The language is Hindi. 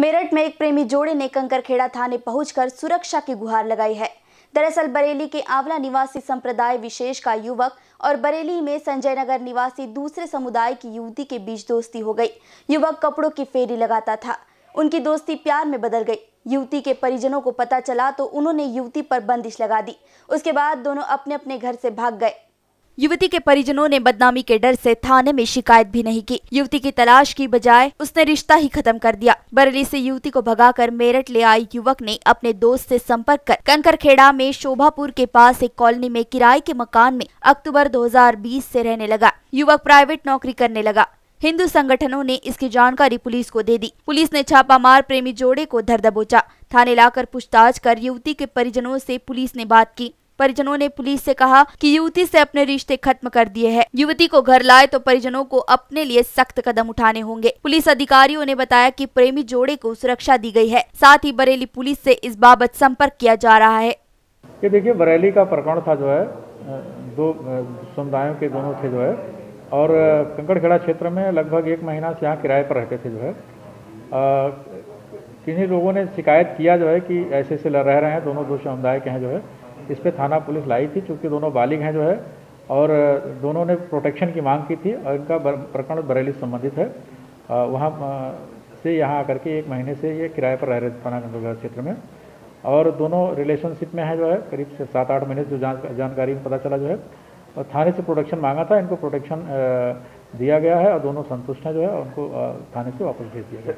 मेरठ में एक प्रेमी जोड़े ने कंकरखेड़ा थाने पहुंचकर सुरक्षा की गुहार लगाई है दरअसल बरेली के आंवला निवासी संप्रदाय विशेष का युवक और बरेली में संजय नगर निवासी दूसरे समुदाय की युवती के बीच दोस्ती हो गई युवक कपड़ों की फेरी लगाता था उनकी दोस्ती प्यार में बदल गई युवती के परिजनों को पता चला तो उन्होंने युवती पर बंदिश लगा दी उसके बाद दोनों अपने अपने घर से भाग गए युवती के परिजनों ने बदनामी के डर से थाने में शिकायत भी नहीं की युवती की तलाश की बजाय उसने रिश्ता ही खत्म कर दिया बरेली से युवती को भगाकर मेरठ ले आए युवक ने अपने दोस्त से संपर्क कर कंकरखेड़ा में शोभापुर के पास एक कॉलोनी में किराए के मकान में अक्टूबर 2020 से रहने लगा युवक प्राइवेट नौकरी करने लगा हिंदू संगठनों ने इसकी जानकारी पुलिस को दे दी पुलिस ने छापामार प्रेमी जोड़े को धर दबोचा थाने लाकर पूछताछ कर युवती के परिजनों से पुलिस ने बात की परिजनों ने पुलिस से कहा कि युवती से अपने रिश्ते खत्म कर दिए हैं युवती को घर लाए तो परिजनों को अपने लिए सख्त कदम उठाने होंगे पुलिस अधिकारियों ने बताया कि प्रेमी जोड़े को सुरक्षा दी गई है साथ ही बरेली पुलिस से इस बाबत संपर्क किया जा रहा है ये देखिए बरेली का प्रकरण था जो है दो समुदायों के दोनों थे जो है और कंकड़खेड़ा क्षेत्र में लगभग एक महीना से यहाँ किराए पर रहते थे जो है किन्हीं लोगों ने शिकायत किया जो है कि ऐसे से रह रहे हैं दोनों दो समुदाय के हैं जो है इस पर थाना पुलिस लाई थी चूँकि दोनों बालिग हैं जो है और दोनों ने प्रोटेक्शन की मांग की थी और इनका प्रकरण बरेली संबंधित है वहाँ से यहाँ आकर के एक महीने से ये किराए पर रह रहे थे थाना गंदोगा क्षेत्र में और दोनों रिलेशनशिप में है जो है करीब से सात आठ महीने से जो जानकारी में पता चला जो है और थाने से प्रोटेक्शन मांगा था इनको प्रोटेक्शन दिया गया है और दोनों संतुष्ट हैं जो है उनको थाने से वापस भेज दिया गया